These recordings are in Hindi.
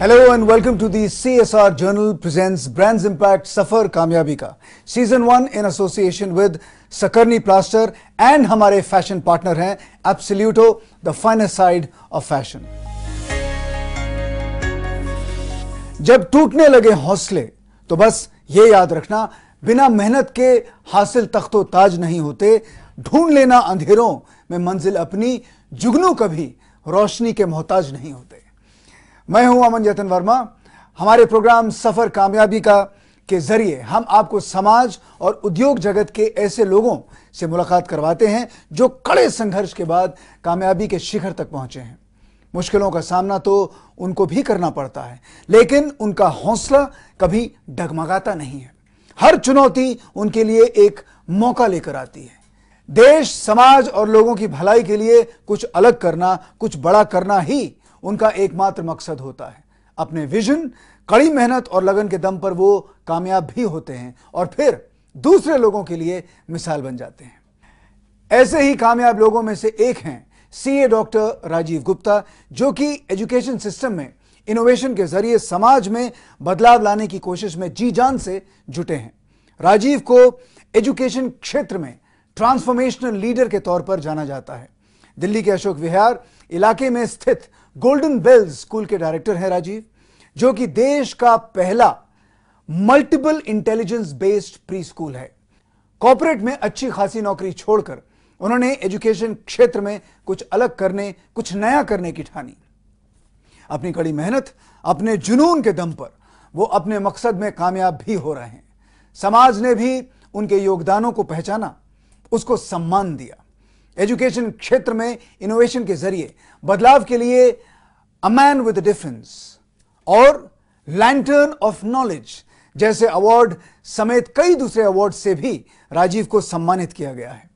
Hello and welcome to the C S R journal presents brands impact सफर कामयाबी का season one in association with सकरनी प्लास्टर एंड हमारे फैशन पार्टनर हैं एप्सल्यूटो the finest side of fashion जब टूटने लगे हौसले तो बस ये याद रखना बिना मेहनत के हासिल तख्तो ताज नहीं होते ढूंढ लेना अंधेरों में मंजिल अपनी जुगनू कभी रोशनी के मोहताज नहीं होते मैं हूं अमन जतन वर्मा हमारे प्रोग्राम सफर कामयाबी का के जरिए हम आपको समाज और उद्योग जगत के ऐसे लोगों से मुलाकात करवाते हैं जो कड़े संघर्ष के बाद कामयाबी के शिखर तक पहुंचे हैं मुश्किलों का सामना तो उनको भी करना पड़ता है लेकिन उनका हौसला कभी डगमगाता नहीं है हर चुनौती उनके लिए एक मौका लेकर आती है देश समाज और लोगों की भलाई के लिए कुछ अलग करना कुछ बड़ा करना ही उनका एकमात्र मकसद होता है अपने विजन कड़ी मेहनत और लगन के दम पर वो कामयाब भी होते हैं और फिर दूसरे लोगों के लिए मिसाल बन जाते हैं ऐसे ही कामयाब लोगों में से एक हैं सीए डॉक्टर राजीव गुप्ता जो कि एजुकेशन सिस्टम में इनोवेशन के जरिए समाज में बदलाव लाने की कोशिश में जी जान से जुटे हैं राजीव को एजुकेशन क्षेत्र में ट्रांसफॉर्मेशनल लीडर के तौर पर जाना जाता है दिल्ली के अशोक विहार इलाके में स्थित गोल्डन बेल स्कूल के डायरेक्टर हैं राजीव जो कि देश का पहला multiple intelligence based pre school है कॉपोरेट में अच्छी खासी नौकरी छोड़कर उन्होंने एजुकेशन क्षेत्र में कुछ अलग करने कुछ नया करने की ठानी अपनी कड़ी मेहनत अपने जुनून के दम पर वो अपने मकसद में कामयाब भी हो रहे हैं समाज ने भी उनके योगदानों को पहचाना उसको सम्मान दिया एजुकेशन क्षेत्र में इनोवेशन के जरिए बदलाव के लिए अ मैन विद डिफरेंस और लैंटर्न ऑफ नॉलेज जैसे अवार्ड समेत कई दूसरे अवार्ड से भी राजीव को सम्मानित किया गया है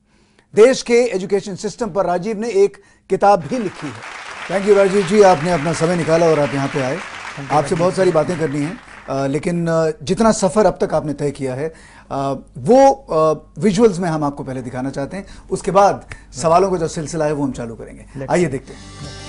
देश के एजुकेशन सिस्टम पर राजीव ने एक किताब भी लिखी है थैंक यू राजीव जी आपने अपना समय निकाला और आप यहाँ पे आए आपसे बहुत सारी बातें करनी है लेकिन जितना सफ़र अब तक आपने तय किया है वो विजुअल्स में हम आपको पहले दिखाना चाहते हैं उसके बाद सवालों का जो सिलसिला है वो हम चालू करेंगे आइए देखते हैं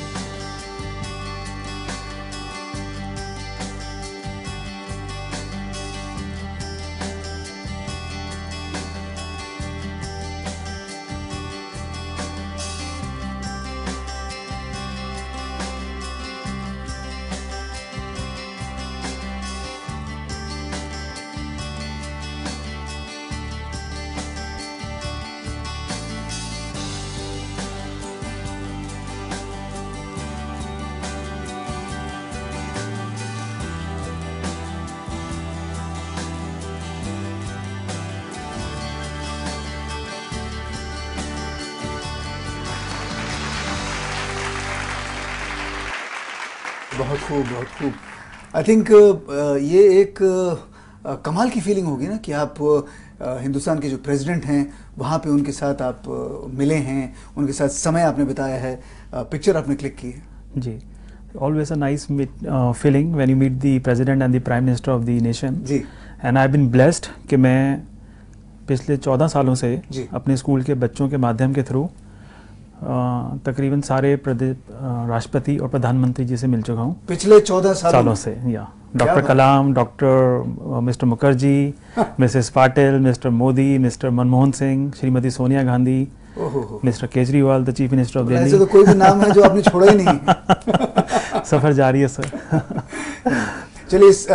बहुत खूब बहुत खूब आई थिंक uh, uh, ये एक uh, कमाल की फीलिंग होगी ना कि आप हिंदुस्तान के जो प्रेसिडेंट हैं वहाँ पे उनके साथ आप मिले हैं उनके साथ समय आपने बिताया है पिक्चर आपने क्लिक की है जी always a nice meet feeling feeling you meet meet the and and prime minister of of nation जी. एंड आई बिन ब्लेस्ड कि मैं पिछले चौदह सालों से अपने स्कूल के बच्चों के माध्यम के थ्रू तकरीबन सारे प्रदेश राष्ट्रपति और प्रधानमंत्री जी से मिल चुका हूँ पिछले चौदह साल सालों से या doctor Kalam doctor mister Mukherjee हाँ। Mrs Patil mister Modi mister Manmohan Singh Shrimati Sonia Gandhi mister Kejriwal the chief minister of Delhi तो कोई भी नाम है जो आपने छोड़ा ही नहीं सफर जारी है सर चलिए इस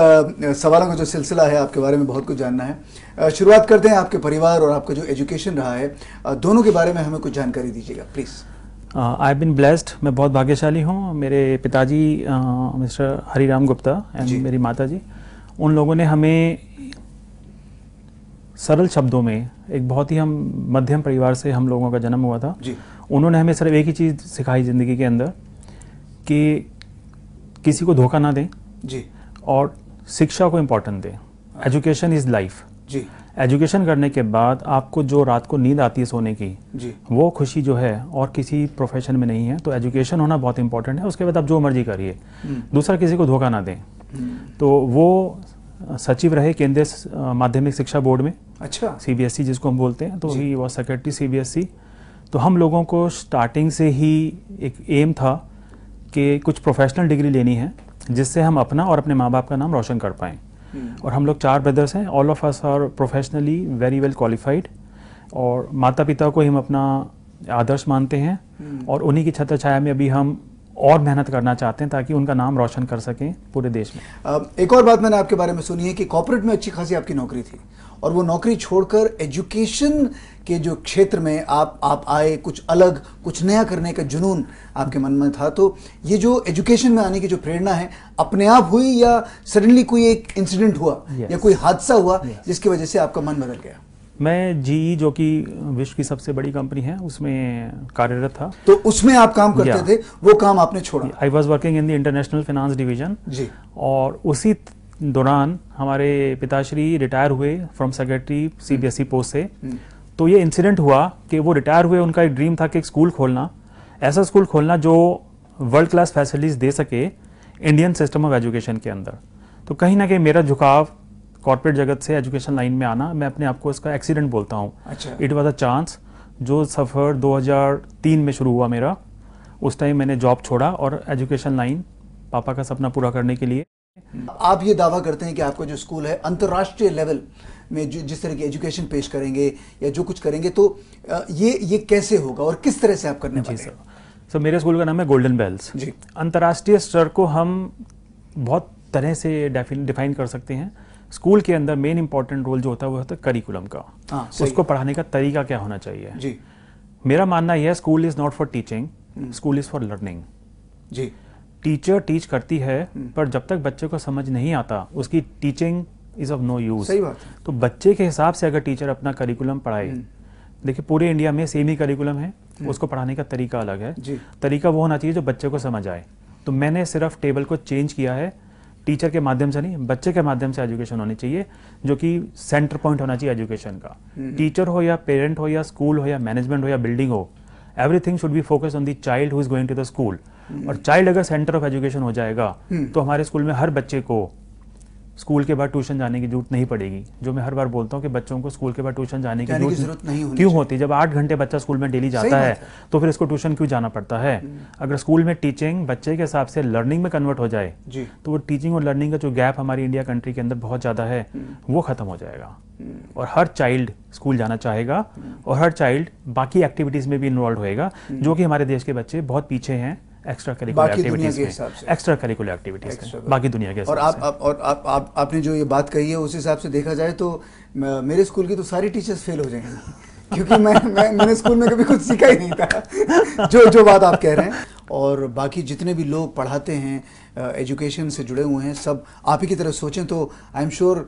सवालों का जो सिलसिला है आपके बारे में बहुत कुछ जानना है शुरुआत करते हैं आपके परिवार और आपका जो एजुकेशन रहा है दोनों के बारे में हमें कुछ जानकारी दीजिएगा प्लीज़ आई बिन ब्लेस्ड मैं बहुत भाग्यशाली हूँ मेरे पिताजी मिस्टर हरिराम गुप्ता एंड मेरी माता जी उन लोगों ने हमें सरल शब्दों में एक बहुत ही हम मध्यम परिवार से हम लोगों का जन्म हुआ था जी उन्होंने हमें सिर्फ एक ही चीज़ सिखाई ज़िंदगी के अंदर कि किसी को धोखा ना दें जी और शिक्षा को इम्पोर्टेंट दें एजुकेशन इज़ लाइफ जी एजुकेशन करने के बाद आपको जो रात को नींद आती है सोने की जी वो खुशी जो है और किसी प्रोफेशन में नहीं है तो एजुकेशन होना बहुत इंपॉर्टेंट है उसके बाद आप जो मर्जी करिए हम्म। दूसरा किसी को धोखा ना दें हम्म। तो वो सचिव रहे केंद्रीय माध्यमिक शिक्षा बोर्ड में अच्छा सीबीएसई e जिसको हम बोलते हैं तो ही वो सेक्रेटरी सीबीएसई तो हम लोगों को स्टार्टिंग से ही एक एम था कि कुछ प्रोफेशनल डिग्री लेनी है जिससे हम अपना और अपने माँ बाप का नाम रोशन कर पाएँ हम्म। और हम लोग चार ब्रदर्स हैं all of us are professionally very well qualified और माता पिता को हम अपना आदर्श मानते हैं हम्म। और उन्हीं की छत्र छाया में अभी हम और मेहनत करना चाहते हैं ताकि उनका नाम रोशन कर सकें पूरे देश में एक और बात मैंने आपके बारे में सुनी है कि कॉपोरेट में अच्छी खासी आपकी नौकरी थी और वो नौकरी छोड़कर एजुकेशन के जो क्षेत्र में आप आप आए कुछ अलग कुछ नया करने का जुनून आपके मन में था तो ये जो एजुकेशन में आने की जो प्रेरणा है अपने आप हुई या सडनली कोई एक इंसिडेंट हुआ yes. या कोई हादसा हुआ yes. जिसकी वजह से आपका मन बदल गया मैं जी जो कि विश्व की सबसे बड़ी कंपनी है उसमें कार्यरत था तो उसमें आप काम करते थे वो काम आपने छोड़ा I was working in the international finance division जी और उसी दौरान हमारे पिताश्री रिटायर हुए फ्रॉम सेक्रेटरी सीबीएसई पोस्ट से हम्म। तो ये इंसिडेंट हुआ कि वो रिटायर हुए उनका एक ड्रीम था कि एक स्कूल खोलना ऐसा स्कूल खोलना जो वर्ल्ड क्लास फैसिलिटीज़ दे सके इंडियन सिस्टम ऑफ एजुकेशन के अंदर तो कहीं ना कहीं मेरा झुकाव कॉर्पोरेट जगत से एजुकेशन लाइन में आना मैं अपने आप को इसका एक्सीडेंट बोलता हूँ इट वॉज अ चांस जो सफ़र 2003 में शुरू हुआ मेरा उस टाइम मैंने जॉब छोड़ा और एजुकेशन लाइन पापा का सपना पूरा करने के लिए आप ये दावा करते हैं कि आपका जो स्कूल है अंतर्राष्ट्रीय लेवल में जो जिस तरह की एजुकेशन पेश करेंगे या जो कुछ करेंगे तो ये ये कैसे होगा और किस तरह से आप करने जी सर सर मेरे स्कूल का नाम है गोल्डन बेल्स जी अंतर्राष्ट्रीय स्तर को हम बहुत तरह से डिफाइन कर सकते हैं स्कूल के अंदर मेन इंपॉर्टेंट रोल जो होता है वो होता है करिकुलम का आ, हाँ, तो उसको पढ़ाने का तरीका क्या होना चाहिए जी मेरा मानना यह है school is not for teaching school is for learning जी टीचर टीच करती है हम्म। पर जब तक बच्चे को समझ नहीं आता उसकी teaching is of no use सही बात तो बच्चे के हिसाब से अगर टीचर अपना करिकुलम पढ़ाए हम्म। देखिए पूरे इंडिया में सेम ही करिकुलम है हम्म। उसको पढ़ाने का तरीका अलग है तरीका वो होना चाहिए जो बच्चे को समझ आए तो मैंने सिर्फ टेबल को चेंज किया है टीचर के माध्यम से नहीं बच्चे के माध्यम से एजुकेशन होनी चाहिए जो कि सेंटर पॉइंट होना चाहिए एजुकेशन का टीचर हो या पेरेंट हो या स्कूल हो या मैनेजमेंट हो या बिल्डिंग हो everything should be focus on the child who is going to the school और चाइल्ड अगर सेंटर ऑफ एजुकेशन हो जाएगा हम्म। तो हमारे स्कूल में हर बच्चे को स्कूल के बाद ट्यूशन जाने की जरूरत नहीं पड़ेगी जो मैं हर बार बोलता हूँ कि बच्चों को स्कूल के बाद ट्यूशन जाने की जरूरत नहीं होती क्यों होती जब आठ घंटे बच्चा स्कूल में डेली जाता है तो फिर इसको ट्यूशन क्यों जाना पड़ता है हम्म। अगर स्कूल में टीचिंग बच्चे के हिसाब से लर्निंग में कन्वर्ट हो जाए तो वो टीचिंग और लर्निंग का जो गैप हमारी इंडिया कंट्री के अंदर बहुत ज़्यादा है हम्म। वो ख़त्म हो जाएगा और हर चाइल्ड स्कूल जाना चाहेगा और हर चाइल्ड बाकी एक्टिविटीज़ में भी इन्वॉल्व होएगा जो कि हमारे देश के बच्चे बहुत पीछे हैं एक्स्ट्रा करिकुलर एक्टिविटीज में एक्स्ट्रा करिकुलर एक्टिविटीज बाकी दुनिया के और आप, आप और आप, आप आपने जो ये बात कही है उस हिसाब से देखा जाए तो मेरे स्कूल की तो सारी टीचर्स फेल हो जाएंगी क्योंकि मैं, मैं मैंने स्कूल में कभी कुछ सीखा ही नहीं था जो जो बात आप कह रहे हैं और बाकी जितने भी लोग पढ़ाते हैं एजुकेशन से जुड़े हुए हैं सब आप ही की तरह सोचें तो आई एम श्योर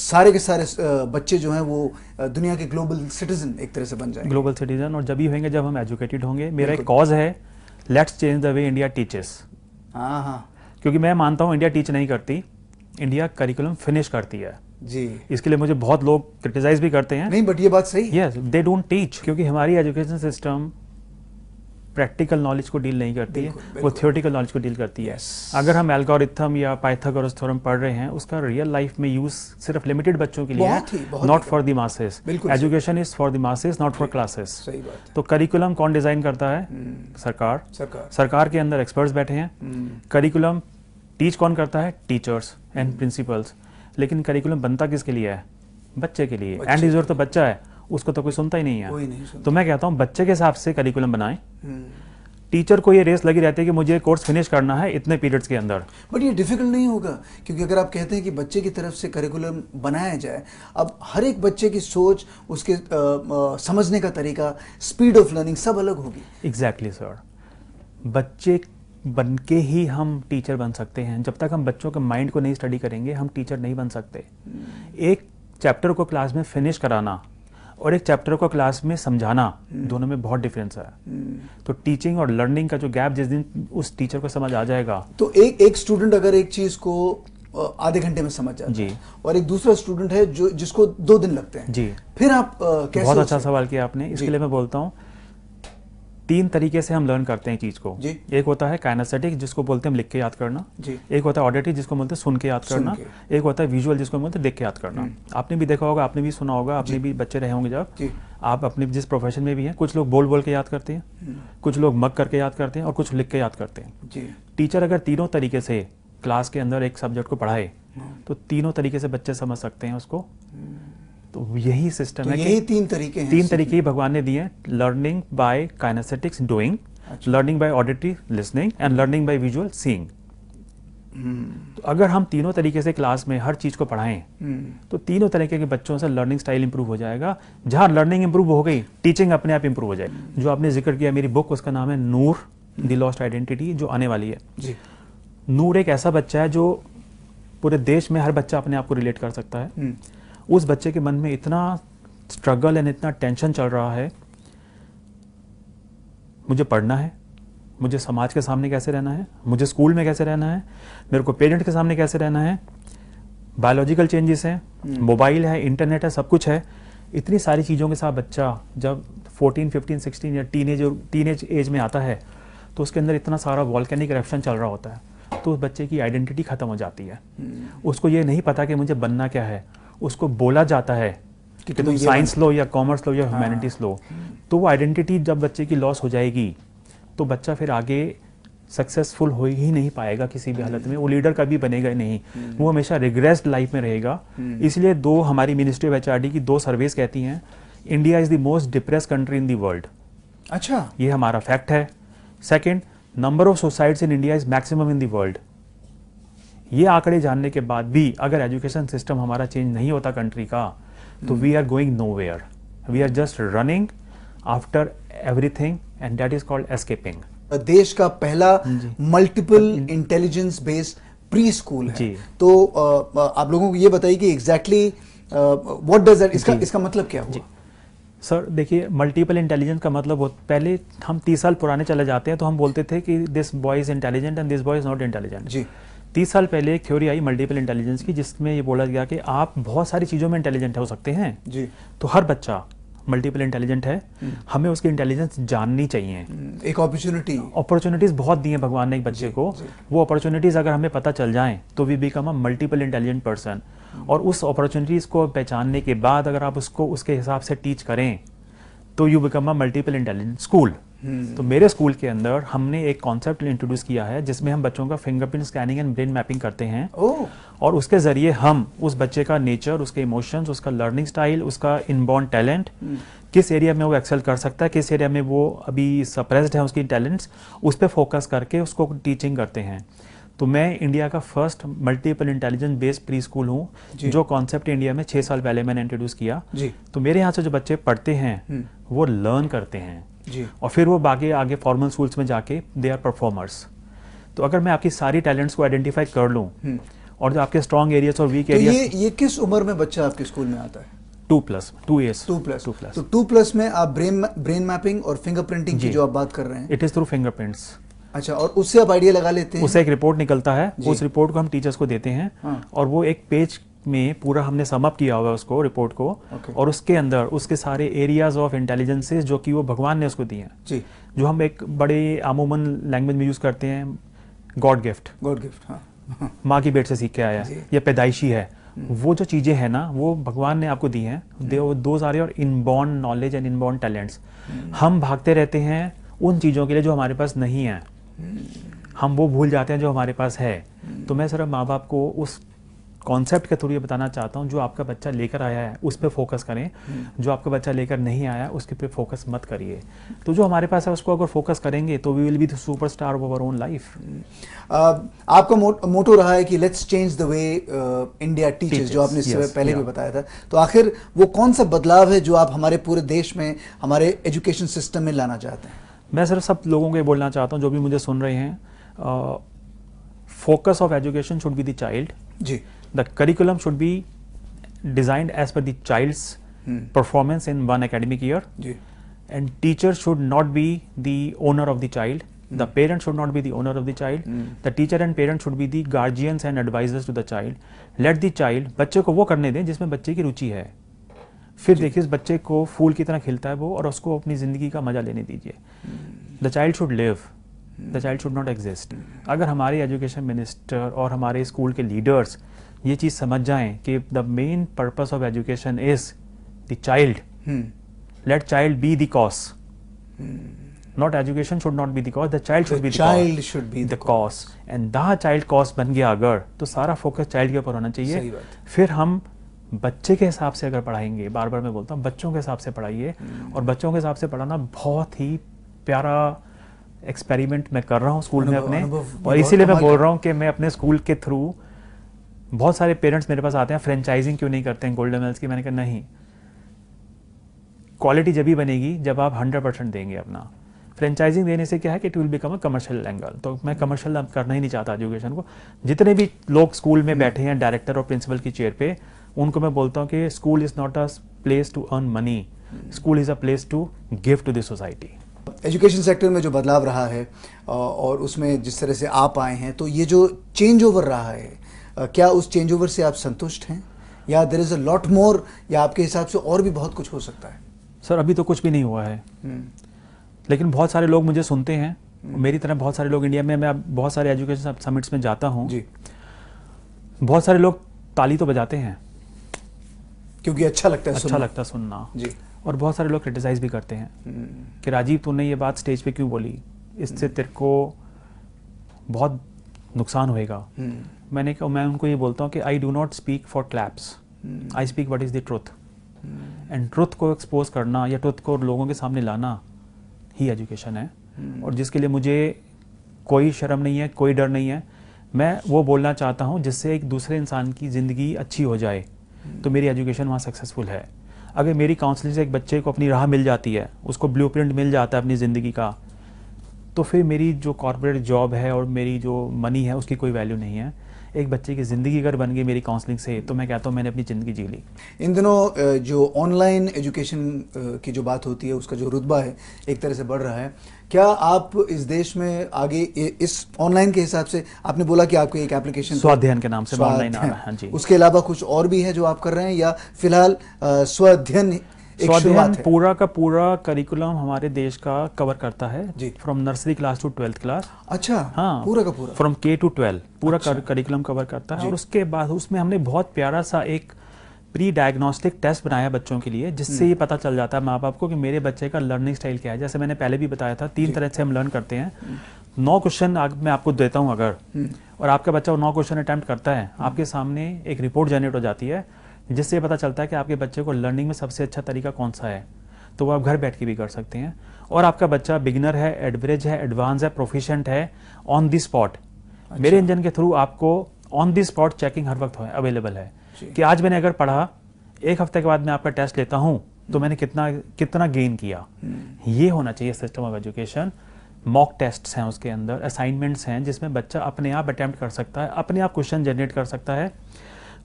सारे के सारे बच्चे जो हैं वो दुनिया के ग्लोबल सिटीजन एक तरह से बन जाएंगे ग्लोबल सिटीजन और जब ही होंगे जब हम एजुकेटेड होंगे मेरा एक कॉज है let's change the way India teachers क्योंकि मैं मानता हूँ इंडिया टीच नहीं करती इंडिया करिकुलम फिनिश करती है जी इसके लिए मुझे बहुत लोग क्रिटिसाइज भी करते हैं नहीं बट ये बात सही है दे डोंट टीच क्योंकि हमारी एजुकेशन सिस्टम प्रैक्टिकल नॉलेज को डील नहीं करती है वो थियोटिकल नॉलेज को डील करती है अगर हम एल्गोरिथम या पाइथागोरस थ्योरम पढ़ रहे हैं उसका रियल लाइफ में यूज सिर्फ लिमिटेड बच्चों के लिए है not for the masses education is for the masses not for classes तो करिकुलम कौन डिजाइन करता है हम्म। सरकार सरकार के अंदर एक्सपर्ट्स बैठे हैं करिकुलम हम्म। टीच कौन करता है टीचर्स एंड प्रिंसिपल्स लेकिन करिकुलम बनता किसके लिए है बच्चे के लिए एंड इज तो बच्चा है उसको तो कोई सुनता ही नहीं है कोई नहीं तो मैं कहता हूँ बच्चे के हिसाब से करिकुलम बनाए टीचर को ये रेस लगी रहती है कि मुझे कोर्स फिनिश करना है इतने पीरियड्स के अंदर बट ये डिफिकल्ट नहीं होगा क्योंकि अगर आप कहते हैं कि बच्चे की तरफ से करिकुलम बनाया जाए अब हर एक बच्चे की सोच उसके आ, आ, समझने का तरीका स्पीड ऑफ लर्निंग सब अलग होगी एग्जैक्टली exactly, सर बच्चे बन के ही हम टीचर बन सकते हैं जब तक हम बच्चों के माइंड को नहीं स्टडी करेंगे हम टीचर नहीं बन सकते hmm. एक चैप्टर को क्लास में फिनिश कराना और एक चैप्टर को क्लास में समझाना हम्म। दोनों में बहुत डिफरेंस है हम्म। तो टीचिंग और लर्निंग का जो गैप जिस दिन उस टीचर को समझ आ जाएगा तो एक एक स्टूडेंट अगर एक चीज को आधे घंटे में समझ जाता जी और एक दूसरा स्टूडेंट है जो जिसको दो दिन लगते हैं जी फिर आप आ, कैसे बहुत अच्छा सवाल किया आपने इसके लिए मैं बोलता हूँ तीन तरीके से हम लर्न करते हैं चीज को जी? एक होता है काइनासेटिक जिसको बोलते हैं लिख के याद करना जी? एक होता है ऑडिटिव जिसको बोलते हैं सुन के याद करना एक होता है विजुअल जिसको बोलते हैं देख के याद करना हम्म। आपने भी देखा होगा आपने भी सुना होगा आपने भी बच्चे रहे होंगे जब आप अपने जिस प्रोफेशन में भी हैं कुछ लोग बोल बोल के याद करते हैं हम्म। कुछ लोग मग करके याद करते हैं और कुछ लिख के याद करते हैं टीचर अगर तीनों तरीके से क्लास के अंदर एक सब्जेक्ट को पढ़ाए हम्म। तो तीनों तरीके से बच्चे समझ सकते हैं उसको तो यही सिस्टम तो है यही तीन तरीके हैं तीन तरीके ही भगवान ने दिए हैं learning by kinaesthetics doing learning by auditory listening and learning by visual seeing तो अगर हम तीनों तरीके से क्लास में हर चीज़ को पढ़ाएं हम्म। तो तीनों तरीके के बच्चों से लर्निंग स्टाइल इंप्रूव हो जाएगा जहां लर्निंग इंप्रूव हो गई टीचिंग अपने आप इंप्रूव हो जाएगी हम्म। जो आपने जिक्र किया मेरी बुक उसका नाम है नूर द लॉस्ट आइडेंटिटी जो आने वाली है जी नूर एक ऐसा बच्चा है जो पूरे देश में हर बच्चा अपने आप को रिलेट कर सकता है हम्म। उस बच्चे के मन में इतना स्ट्रगल एंड इतना टेंशन चल रहा है मुझे पढ़ना है मुझे समाज के सामने कैसे रहना है मुझे स्कूल में कैसे रहना है मेरे को पेरेंट के सामने कैसे रहना है बायोलॉजिकल चेंजेस हैं मोबाइल hmm. है इंटरनेट है सब कुछ है इतनी सारी चीज़ों के साथ बच्चा जब 14, 15, 16 या टीनेज टीनेज एज में आता है तो उसके अंदर इतना सारा वॉल्कैनिक करप्शन चल रहा होता है तो उस बच्चे की आइडेंटिटी ख़त्म हो जाती है hmm. उसको ये नहीं पता कि मुझे बनना क्या है उसको बोला जाता है कि तुम साइंस लो या कॉमर्स लो या ह्यूमैनिटीज हाँ। लो तो वो आइडेंटिटी जब बच्चे की लॉस हो जाएगी तो बच्चा फिर आगे सक्सेसफुल हो ही नहीं पाएगा किसी भी हालत में वो लीडर कभी बनेगा ही नहीं हम्म। वो हमेशा रिग्रेस्ड लाइफ में रहेगा हम्म। इसलिए दो हमारी मिनिस्ट्री ऑफ एच की दो सर्वेस कहती हैं India is the most depress country in the world अच्छा ये हमारा फैक्ट है second number of suicides in India is maximum in the world ये आंकड़े जानने के बाद भी अगर एजुकेशन सिस्टम हमारा चेंज नहीं होता कंट्री का तो we are going nowhere we are just running after everything and that is called escaping देश का पहला multiple intelligence based pre school है तो आप लोगों को ये बताइए कि एग्जैक्टली व्हाट डज दैट इसका इसका मतलब क्या हुआ सर देखिए मल्टीपल इंटेलिजेंस का मतलब हो पहले हम तीस साल पुराने चले जाते हैं तो हम बोलते थे कि this boy is intelligent and this boy is not intelligent जी तीस साल पहले एक थ्योरी आई मल्टीपल इंटेलिजेंस की जिसमें ये बोला गया कि आप बहुत सारी चीज़ों में इंटेलिजेंट हो सकते हैं जी तो हर बच्चा मल्टीपल इंटेलिजेंट है हम्म। हमें उसकी इंटेलिजेंस जाननी चाहिए हम्म, एक अपॉर्चुनिटी अपॉर्चुनिटीज बहुत दी हैं भगवान ने एक बच्चे जी, को जी. वो अपॉर्चुनिटीज अगर हमें पता चल जाएं तो we become a multiple intelligent person और उस अपॉर्चुनिटीज को पहचानने के बाद अगर आप उसको उसके हिसाब से टीच करें तो you become a multiple intelligent school तो मेरे स्कूल के अंदर हमने एक कॉन्सेप्ट इंट्रोड्यूस किया है जिसमें हम बच्चों का fingerprint scanning and brain mapping करते हैं और उसके जरिए हम उस बच्चे का नेचर उसके इमोशंस उसका लर्निंग स्टाइल उसका इनबॉर्न हम्म। टैलेंट किस एरिया में वो एक्सेल कर सकता है किस एरिया में वो अभी सप्रेस्ड है उसकी टैलेंट्स उस पर फोकस करके उसको टीचिंग करते हैं तो मैं इंडिया का first multiple intelligence based pre school हूँ जो कॉन्सेप्ट इंडिया में छः साल पहले मैंने इंट्रोड्यूस किया तो मेरे यहाँ से जो बच्चे पढ़ते हैं हम्म। वो लर्न करते हैं और फिर वो बाकी आगे फॉर्मल स्कूल्स में जाके दे आर परफॉर्मर्स तो अगर मैं आपकी सारी टैलेंट्स को आइडेंटिफाई कर लूँ हम्म। और जो आपके स्ट्रॉन्ग एरियाज और वीक एरिया तो ये, ये किस उम्र में बच्चा आपके स्कूल में आता है two plus two S two plus two plus तो टू प्लस में आप ब्रेन ब्रेन मैपिंग और फिंगरप्रिंटिंग की जो आप बात कर रहे हैं इट इज थ्रू फिंगरप्रिंट्स अच्छा और उससे आप आइडिया लगा लेते हैं उससे एक रिपोर्ट निकलता है उस रिपोर्ट को हम टीचर्स को देते हैं हाँ। और वो एक पेज में पूरा हमने समअप किया हुआ है उसको रिपोर्ट को okay. और उसके अंदर उसके सारे एरियाज ऑफ इंटेलिजेंसेज जो कि वो भगवान ने उसको दिए हैं जी जो हम एक बड़े अमूमन लैंग्वेज में यूज़ करते हैं गॉड गिफ्ट गॉड गिफ्ट माँ की बेट से सीख के आया या पैदाइशी है हम्म। वो जो चीज़ें हैं ना वो भगवान ने आपको दी हैं हम्म। दे दो सारे और inborn knowledge and inborn talents हम भागते रहते हैं उन चीज़ों के लिए जो हमारे पास नहीं है हम्म। हम वो भूल जाते हैं जो हमारे पास है तो मैं सिर्फ माँ बाप को उस कॉन्सेप्ट के थ्रू ये बताना चाहता हूँ जो आपका बच्चा लेकर आया है उस पर फोकस करें हम्म। जो आपका बच्चा लेकर नहीं आया उसके पे फोकस मत करिए तो जो हमारे पास है उसको अगर फोकस करेंगे तो we will be the super star of our own life आपका मो, मोटो रहा है कि let's change the way India teachers जो आपने yes, पहले yeah. भी बताया था तो आखिर वो कौन सा बदलाव है जो आप हमारे पूरे देश में हमारे एजुकेशन सिस्टम में लाना चाहते हैं मैं सिर्फ सब लोगों को ये बोलना चाहता हूँ जो भी मुझे सुन रहे हैं focus of education should be the child जी the curriculum should be designed as per the child's hmm. performance in one academic year yeah. and teacher should not be the owner of the child hmm. the parent should not be the owner of the child hmm. the teacher and parent should be the guardians and advisors to the child let the child बच्चे ko wo karne de jisme बच्चे ki ruchi hai फिर देखिए इस बच्चे को फूल की तरह खिलता है वो और उसको अपनी ज़िंदगी का मजा लेने दीजिए the child should live the child should not exist अगर हमारे एजुकेशन मिनिस्टर और हमारे स्कूल के लीडर्स hmm. ये चीज़ समझ जाएं कि the main purpose of education is the child let child be boss not education should not be the the child should be child should be boss and the child cause बन गया अगर तो सारा फोकस चाइल्ड के ऊपर होना चाहिए फिर हम बच्चे के हिसाब से अगर पढ़ाएंगे बार बार मैं बोलता हूँ बच्चों के हिसाब से पढ़ाइए hmm. और बच्चों के हिसाब से पढ़ाना बहुत ही प्यारा एक्सपेरिमेंट मैं कर रहा हूँ स्कूल में अपने और इसीलिए मैं बोल रहा हूँ कि मैं अपने स्कूल के थ्रू बहुत सारे पेरेंट्स मेरे पास आते हैं फ्रेंचाइजिंग क्यों नहीं करते हैं गोल्डन मेल्स की मैंने कहा नहीं क्वालिटी जब ही बनेगी जब आप हंड्रेड परसेंट देंगे अपना फ्रेंचाइजिंग देने से क्या है कि it will become a commercial angle तो मैं कमर्शियल करना ही नहीं चाहता एजुकेशन को जितने भी लोग स्कूल में बैठे हैं डायरेक्टर और प्रिंसिपल की चेयर पे उनको मैं बोलता हूँ कि school is not a place to earn money school is a place to give to this society education sector में जो बदलाव रहा है और उसमें जिस तरह से आप आए हैं तो ये जो चेंज ओवर रहा है क्या उस चेंज ओवर से आप संतुष्ट हैं या there is a lot more या आपके हिसाब से और भी बहुत कुछ हो सकता है सर अभी तो कुछ भी नहीं हुआ है हम्म। लेकिन बहुत सारे लोग मुझे सुनते हैं हम्म। मेरी तरह बहुत सारे लोग इंडिया में मैं बहुत सारे एजुकेशन समिट्स में जाता हूँ जी बहुत सारे लोग ताली तो बजाते हैं क्योंकि अच्छा लगता है अच्छा लगता है सुनना जी और बहुत सारे लोग क्रिटिसाइज भी करते हैं हम्म। कि राजीव तूने ये बात स्टेज पे क्यों बोली इससे तेरे को बहुत नुकसान होएगा मैंने कहा मैं उनको ये बोलता हूँ कि I do not speak for claps I speak what is the truth and truth को एक्सपोज करना या ट्रुथ को लोगों के सामने लाना ही एजुकेशन है hmm. और जिसके लिए मुझे कोई शर्म नहीं है कोई डर नहीं है मैं वो बोलना चाहता हूँ जिससे एक दूसरे इंसान की ज़िंदगी अच्छी हो जाए hmm. तो मेरी एजुकेशन वहाँ सक्सेसफुल है अगर मेरी काउंसलिंग से एक बच्चे को अपनी राह मिल जाती है उसको ब्लू मिल जाता है अपनी ज़िंदगी का तो फिर मेरी जो कॉरपोरेट जॉब है और मेरी जो मनी है उसकी कोई वैल्यू नहीं है एक बच्चे की ज़िंदगी अगर बन गई मेरी काउंसलिंग से तो मैं कहता हूँ मैंने अपनी ज़िंदगी जी ली इन दिनों जो ऑनलाइन एजुकेशन की जो बात होती है उसका जो रुतबा है एक तरह से बढ़ रहा है क्या आप इस देश में आगे इस ऑनलाइन के हिसाब से आपने बोला कि आपको एक एप्लीकेशन स्वाध्यान के नाम से ऑनलाइन आ रहा है हाँ जी उसके अलावा कुछ और भी है जो आप कर रहे हैं या फिलहाल स्वाध्यन स्वाध्यायन पूरा का पूरा करिकुलम हमारे देश का कवर करता है from nursery class to twelfth class अच्छा हाँ पूरा का पूरा फ्रॉम के टू ट्वेल्व पूरा अच्छा, करिकुलम कवर करता है और उसके बाद उसमें हमने बहुत प्यारा सा एक प्री डायग्नोस्टिक टेस्ट बनाया बच्चों के लिए जिससे हम्म। ये पता चल जाता है माँ बाप को कि मेरे बच्चे का लर्निंग स्टाइल क्या है जैसे मैंने पहले भी बताया था तीन तरह से हम लर्न करते हैं हम्म। नौ क्वेश्चन मैं आपको देता हूँ अगर हम्म। और आपका बच्चा नौ क्वेश्चन अटैम्प्ट करता है आपके सामने एक रिपोर्ट जनरेट हो जाती है जिससे पता चलता है कि आपके बच्चे को लर्निंग में सबसे अच्छा तरीका कौन सा है तो वो आप घर बैठ के भी कर सकते हैं और आपका बच्चा बिगनर है एडवरेज है एडवांस है प्रोफिशेंट है ऑन दी स्पॉट मेरे इंजन के थ्रू आपको ऑन दी स्पॉट चेकिंग हर वक्त अवेलेबल है कि आज मैंने अगर पढ़ा एक हफ्ते के बाद मैं आपका टेस्ट लेता हूँ तो हम्म। मैंने कितना कितना गेन किया हम्म। ये होना चाहिए system of education mock tests हैं उसके अंदर असाइनमेंट्स हैं जिसमें बच्चा अपने आप अटैम्प्ट कर सकता है अपने आप क्वेश्चन जनरेट कर सकता है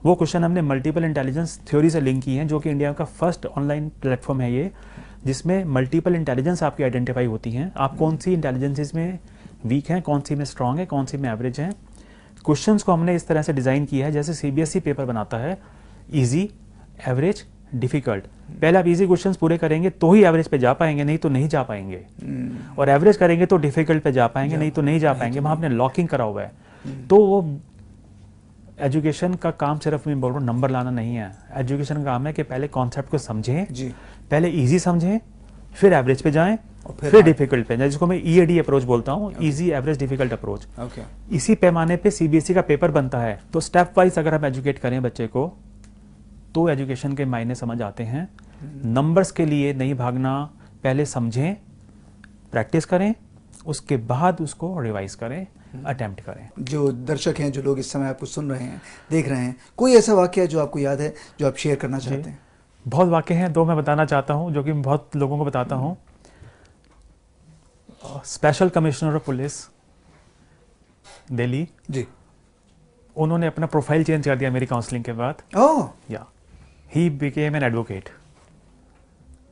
वो क्वेश्चन हमने मल्टीपल इंटेलिजेंस थ्योरी से लिंक की है जो कि इंडिया का फर्स्ट ऑनलाइन प्लेटफॉर्म है ये जिसमें मल्टीपल इंटेलिजेंस आपकी आइडेंटिफाई होती हैं आप कौन सी इंटेलिजेंसेज में वीक हैं कौन सी में स्ट्रांग है कौन सी में एवरेज है क्वेश्चन को हमने इस तरह से डिज़ाइन किया है जैसे सी पेपर e बनाता है ईजी एवरेज डिफिकल्ट पहले आप इजी क्वेश्चंस पूरे करेंगे तो ही एवरेज पे जा पाएंगे नहीं तो नहीं जा पाएंगे हम्म। और एवरेज करेंगे तो डिफिकल्ट पे जा पाएंगे जा नहीं तो नहीं जा पाएंगे तो वहाँ आपने लॉकिंग करा हुआ है हम्म। तो वो एजुकेशन का काम सिर्फ मैं बोल रहा हूँ नंबर लाना नहीं है एजुकेशन का काम है कि पहले कॉन्सेप्ट को समझें पहले ईजी समझें फिर एवरेज पे जाएं और फिर, फिर डिफिकल्ट पे जाएं जिसको मैं ईएडी e अप्रोच बोलता हूँ इजी एवरेज डिफिकल्ट अप्रोच इसी पैमाने पे सीबीएसई e का पेपर बनता है तो स्टेप वाइज अगर हम एजुकेट करें बच्चे को तो एजुकेशन के मायने समझ आते हैं नंबर्स हम्म। के लिए नहीं भागना पहले समझें प्रैक्टिस करें उसके बाद उसको रिवाइज करें अटेम्प्ट करें जो दर्शक हैं जो लोग इस समय आपको सुन रहे हैं देख रहे हैं कोई ऐसा वाक्य है जो आपको याद है जो आप शेयर करना चाहते हैं बहुत वाक्य हैं दो मैं बताना चाहता हूँ जो कि बहुत लोगों को बताता हूँ special commissioner of police Delhi जी उन्होंने अपना प्रोफाइल चेंज कर दिया मेरी काउंसलिंग के बाद या ही बिकेम एन एडवोकेट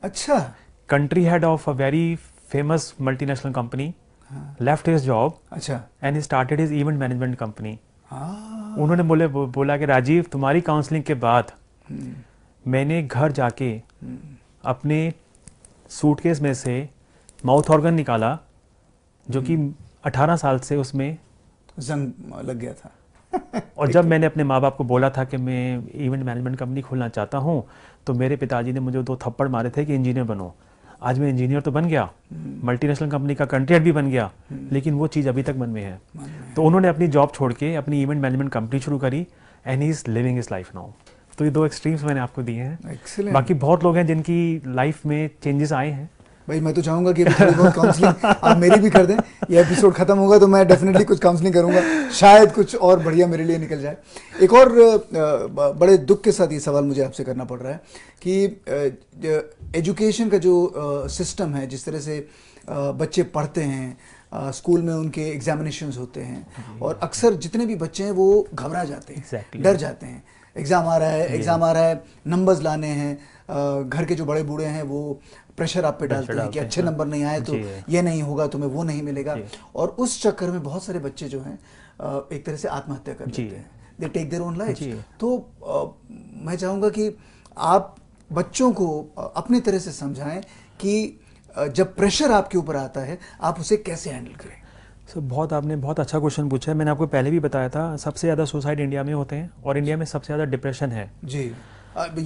अच्छा country head of a very famous multinational company left his job अच्छा and he started his event management company उन्होंने बोले बोला कि राजीव तुम्हारी काउंसलिंग के बाद हम्म। मैंने घर जाके हम्म। अपने सूटकेस में से माउथ ऑर्गन निकाला जो कि 18 हम्म। साल से उसमें जंग लग गया था और जब मैंने अपने माँ बाप को बोला था कि मैं इवेंट मैनेजमेंट कंपनी खोलना चाहता हूँ तो मेरे पिताजी ने मुझे दो थप्पड़ मारे थे कि इंजीनियर बनो आज मैं इंजीनियर तो बन गया मल्टीनेशनल हम्म। कंपनी का कंट्री भी बन गया हम्म। लेकिन वो चीज़ अभी तक मन में है तो उन्होंने अपनी जॉब छोड़ के अपनी इवेंट मैनेजमेंट कंपनी शुरू करी and he is living is life now तो ये दो एक्सट्रीम्स मैंने आपको दिए हैं बाकी बहुत लोग हैं जिनकी लाइफ में चेंजेस आए हैं भाई मैं तो चाहूंगा कि बहुत काउंसलिंग आप मेरी भी कर दें ये एपिसोड खत्म होगा तो मैं डेफिनेटली कुछ काउंसलिंग करूंगा शायद कुछ और बढ़िया मेरे लिए निकल जाए एक और बड़े दुख के साथ ये सवाल मुझे आपसे करना पड़ रहा है कि एजुकेशन का जो सिस्टम है जिस तरह से बच्चे पढ़ते हैं स्कूल में उनके एग्जामिनेशन होते हैं और अक्सर जितने भी बच्चे हैं वो घबरा जाते हैं डर जाते हैं एग्ज़ाम आ रहा है एग्ज़ाम आ रहा है नंबर्स लाने हैं घर के जो बड़े बूढ़े हैं वो प्रेशर आप पे डालते हैं कि अच्छे नंबर नहीं आए तो ये नहीं होगा तुम्हें वो नहीं मिलेगा और उस चक्कर में बहुत सारे बच्चे जो हैं एक तरह से आत्महत्या कर लेते हैं they take their own life तो मैं चाहूँगा कि आप बच्चों को अपने तरह से समझाएं कि जब प्रेशर आपके ऊपर आता है आप उसे कैसे हैंडल करें सर बहुत आपने बहुत अच्छा क्वेश्चन पूछा है मैंने आपको पहले भी बताया था सबसे ज़्यादा सुसाइड इंडिया में होते हैं और इंडिया में सबसे ज़्यादा डिप्रेशन है जी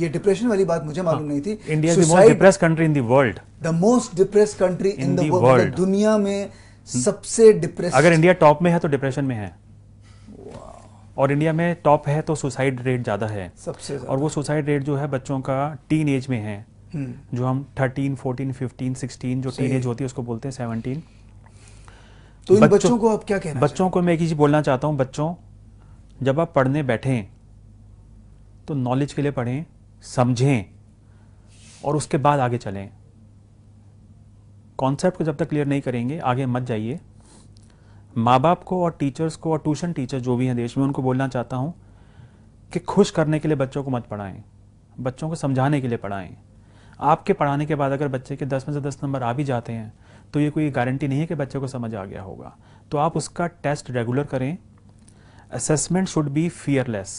ये डिप्रेशन वाली बात मुझे मालूम हाँ। नहीं थी India the most depress country in the world the most depress country in the world दुनिया में हम्म। सबसे डिप्रेस अगर इंडिया टॉप में है तो डिप्रेशन में है और इंडिया में टॉप है तो सुसाइड रेट ज़्यादा है सबसे और वो सुसाइड रेट जो है बच्चों का टीन एज में है हम्म। जो हम थर्टीन फोर्टीन फिफ्टीन सिक्सटीन जो टीन एज होती है उसको बोलते हैं सेवनटीन तो बच्चों, बच्चों को आप क्या कहना बच्चों को मैं एक चीज बोलना चाहता हूँ बच्चों जब आप पढ़ने बैठें तो नॉलेज के लिए पढ़ें समझें और उसके बाद आगे चलें कॉन्सेप्ट को जब तक क्लियर नहीं करेंगे आगे मत जाइए माँ बाप को और टीचर्स को और ट्यूशन टीचर जो भी हैं देश में उनको बोलना चाहता हूँ कि खुश करने के लिए बच्चों को मत पढ़ाएं बच्चों को समझाने के लिए पढ़ाएं आपके पढ़ाने के बाद अगर बच्चे के दस में से दस नंबर आ भी जाते हैं तो ये कोई गारंटी नहीं है कि बच्चे को समझ आ गया होगा तो आप उसका टेस्ट रेगुलर करें असेसमेंट शुड बी फियरलेस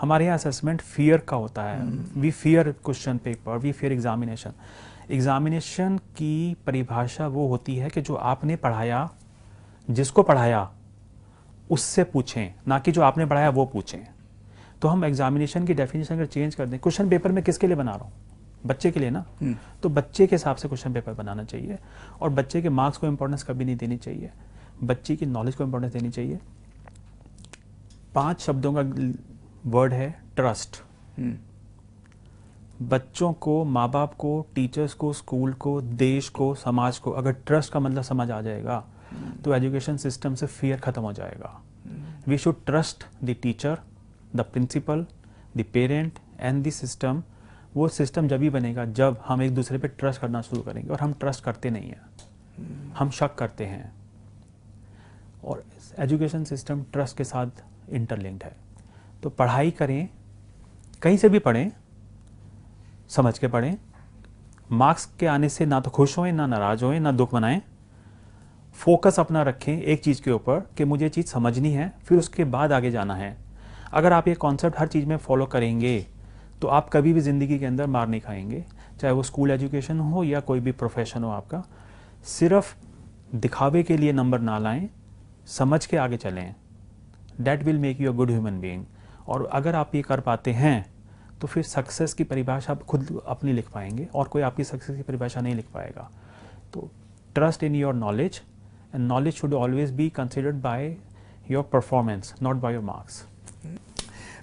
हमारे यहाँ असेसमेंट फियर का होता है we fear question paper we fear examination examination की परिभाषा वो होती है कि जो आपने पढ़ाया जिसको पढ़ाया उससे पूछें ना कि जो आपने पढ़ाया वो पूछें तो हम एग्जामिनेशन की डेफिनेशन अगर चेंज कर दें क्वेश्चन पेपर में किसके लिए बना रहा हूँ बच्चे के लिए ना हम्म। तो बच्चे के हिसाब से क्वेश्चन पेपर बनाना चाहिए और बच्चे के मार्क्स को इंपॉर्टेंस कभी नहीं देनी चाहिए बच्चे की नॉलेज को इम्पोर्टेंस देनी चाहिए पांच शब्दों का वर्ड है ट्रस्ट हम्म। बच्चों को माँ बाप को टीचर्स को स्कूल को देश को समाज को अगर ट्रस्ट का मतलब समझ आ जाएगा हम्म। तो एजुकेशन सिस्टम से फियर खत्म हो जाएगा we should trust the teacher the principal the parent and the system वो सिस्टम जब ही बनेगा जब हम एक दूसरे पे ट्रस्ट करना शुरू करेंगे और हम ट्रस्ट करते नहीं हैं हम शक करते हैं और एजुकेशन सिस्टम ट्रस्ट के साथ इंटरलिंक्ड है तो पढ़ाई करें कहीं से भी पढ़ें समझ के पढ़ें मार्क्स के आने से ना तो खुश होएं ना नाराज होएं ना दुख मनाएं फोकस अपना रखें एक चीज़ के ऊपर कि मुझे चीज़ समझनी है फिर उसके बाद आगे जाना है अगर आप ये कॉन्सेप्ट हर चीज़ में फॉलो करेंगे तो आप कभी भी ज़िंदगी के अंदर मार नहीं खाएंगे चाहे वो स्कूल एजुकेशन हो या कोई भी प्रोफेशन हो आपका सिर्फ दिखावे के लिए नंबर ना लाएं समझ के आगे चलें that will make you a good human being और अगर आप ये कर पाते हैं तो फिर सक्सेस की परिभाषा आप खुद अपनी लिख पाएंगे और कोई आपकी सक्सेस की परिभाषा नहीं लिख पाएगा तो trust in your knowledge and knowledge should always be considered by your performance not by your marks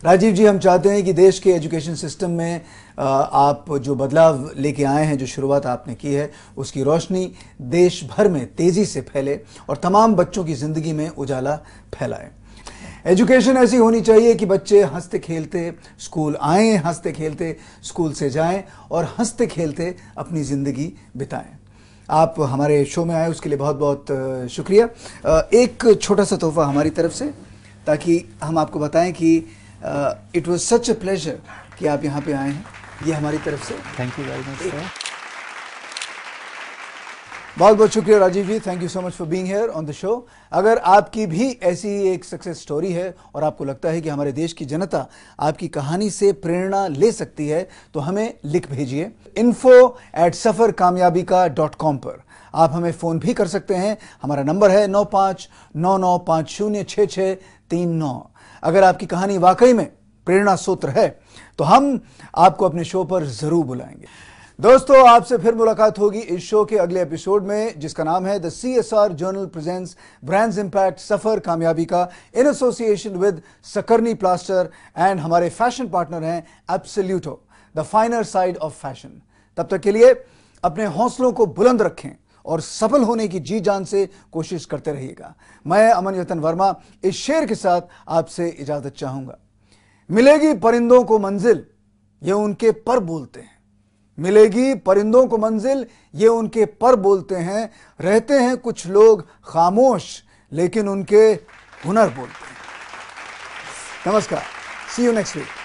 Rajiv ji हम चाहते हैं कि देश के एजुकेशन सिस्टम में आप जो बदलाव लेके आए हैं जो शुरुआत आपने की है उसकी रोशनी देश भर में तेज़ी से फैले और तमाम बच्चों की ज़िंदगी में उजाला फैलाएं एजुकेशन ऐसी होनी चाहिए कि बच्चे हंसते खेलते स्कूल आए हंसते खेलते स्कूल से जाएं और हंसते खेलते अपनी ज़िंदगी बिताएं आप हमारे शो में आए उसके लिए बहुत बहुत शुक्रिया एक छोटा सा तोहफा हमारी तरफ से ताकि हम आपको बताएं कि it was such a pleasure कि आप यहाँ पे आए हैं ये हमारी तरफ से थैंक यू वेरी मच बहुत बहुत शुक्रिया Rajiv ji thank you so much for being here on the show अगर आपकी भी ऐसी एक सक्सेस स्टोरी है और आपको लगता है कि हमारे देश की जनता आपकी कहानी से प्रेरणा ले सकती है तो हमें लिख भेजिए इन्फो एट सफ़र कामयाबी का डॉट कॉम पर आप हमें फ़ोन भी कर सकते हैं हमारा नंबर है नौ पाँच नौ नौ पाँच शून्य छः छः तीन नौ अगर आपकी कहानी वाकई में प्रेरणा सूत्र है तो हम आपको अपने शो पर जरूर बुलाएंगे दोस्तों आपसे फिर मुलाकात होगी इस शो के अगले एपिसोड में जिसका नाम है the C S R journal presents brands impact सफर कामयाबी का इन एसोसिएशन विद सकरनी प्लास्टर एंड हमारे फैशन पार्टनर हैं एप्सल्यूटो the finer side of fashion तब तक के लिए अपने हौसलों को बुलंद रखें और सफल होने की जी जान से कोशिश करते रहिएगा मैं अमन यतन वर्मा इस शेर के साथ आपसे इजाज़त चाहूंगा मिलेगी परिंदों को मंजिल ये उनके पर बोलते हैं मिलेगी परिंदों को मंजिल ये उनके पर बोलते हैं रहते हैं कुछ लोग खामोश लेकिन उनके हुनर बोलते हैं नमस्कार सी यू नेक्स्ट वीक